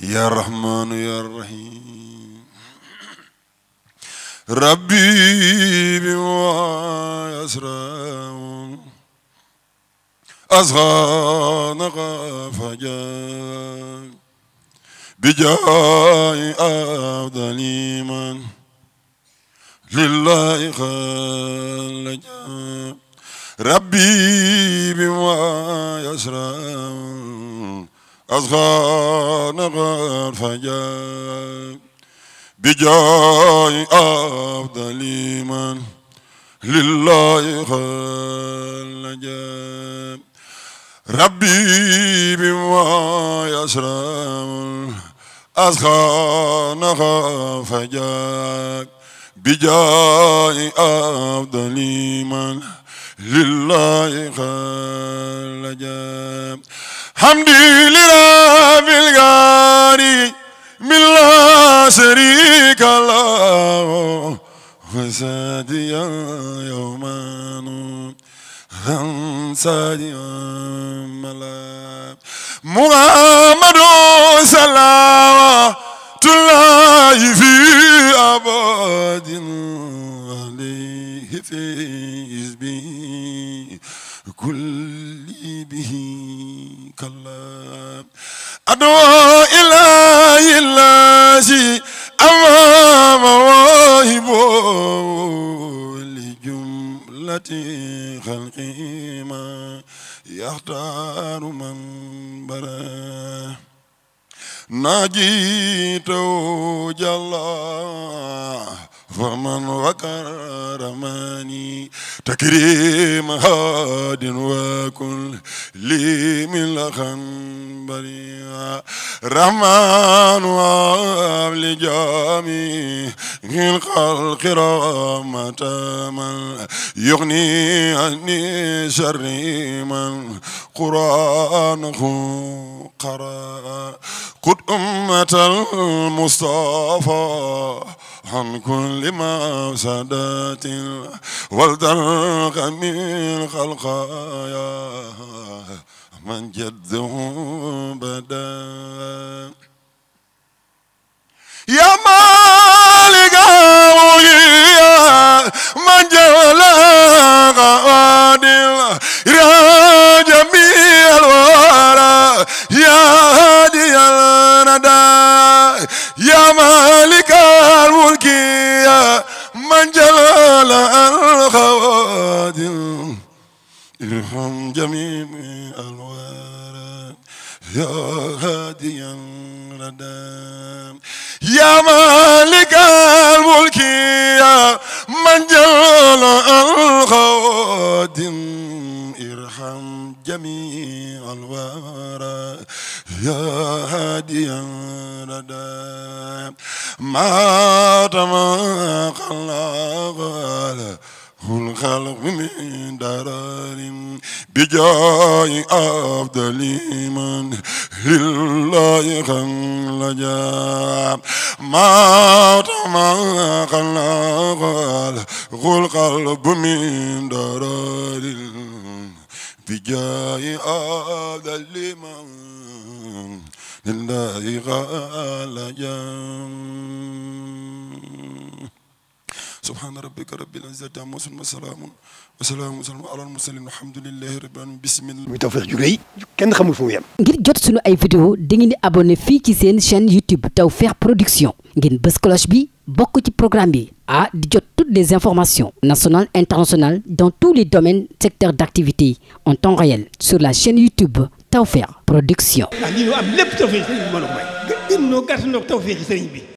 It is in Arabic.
يا رحمن يا رحيم ربي بما يسرى أصغان فجاء بجاء أفضل من لله خلجا ربي بما يسرى أسغان فجاء بجاي أفضل من لله خلجا ربي بما يسرم أسغان فجاء بجاي أفضل من لله خلجا حمدي لرب الغاري من لا شريك له وساديا يوما ساديا ملا محمد صلى الله في أبد عليه في حزبه كل به كلا أدعو إلى إلهي أما مواهب لجملة خلقي ما يختار من براه ناجيته جل فمن وكرمني تكريم هاد وكل لي من لخن بريا رحمن وابل جامي من خلق رحمة من يغني عني شر من قرآن قرأ قد أمة المصطفى عن كل ما مفسدات والدرق من خلقايا من جده بدا يا ما جلال الخوادم ارحم جميع الوارد يا هاديا ردام يا مالك الملك يا من جلال الخوادم ارحم جميع الوارد يا هاديا ردام ما تما خلق الخلق من درار بجاه أفضل من لله خل جاء ما تما خلق القلب من درار بجاه أفضل من لله غاليا سبحان ربك رب chaîne YouTube toutes les informations nationales internationales dans tous les domaines secteurs d'activité en temps réel sur la chaîne YouTube Tawfekh Production. Ah, am lépp tawfeex sëriñ bi mën a may. gën noo gàtt noo tawfeex sëriñ bi.